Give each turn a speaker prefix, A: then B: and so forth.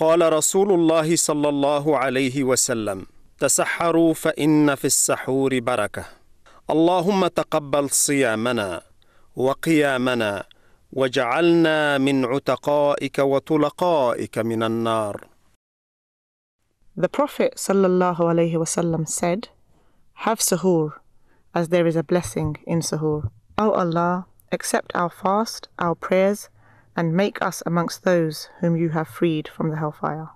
A: قال رسول الله صلى الله عليه وسلم تسحروا فإن في السحور بركة اللهم تقبل صيامنا وقيامنا وجعلنا من عتقائك وطلقائك من النار
B: The Prophet sallallahu عليه wasallam said, Have suhoor, as there is a blessing in suhoor. O Allah, accept our fast, our prayers, and make us amongst those whom you have freed from the hellfire.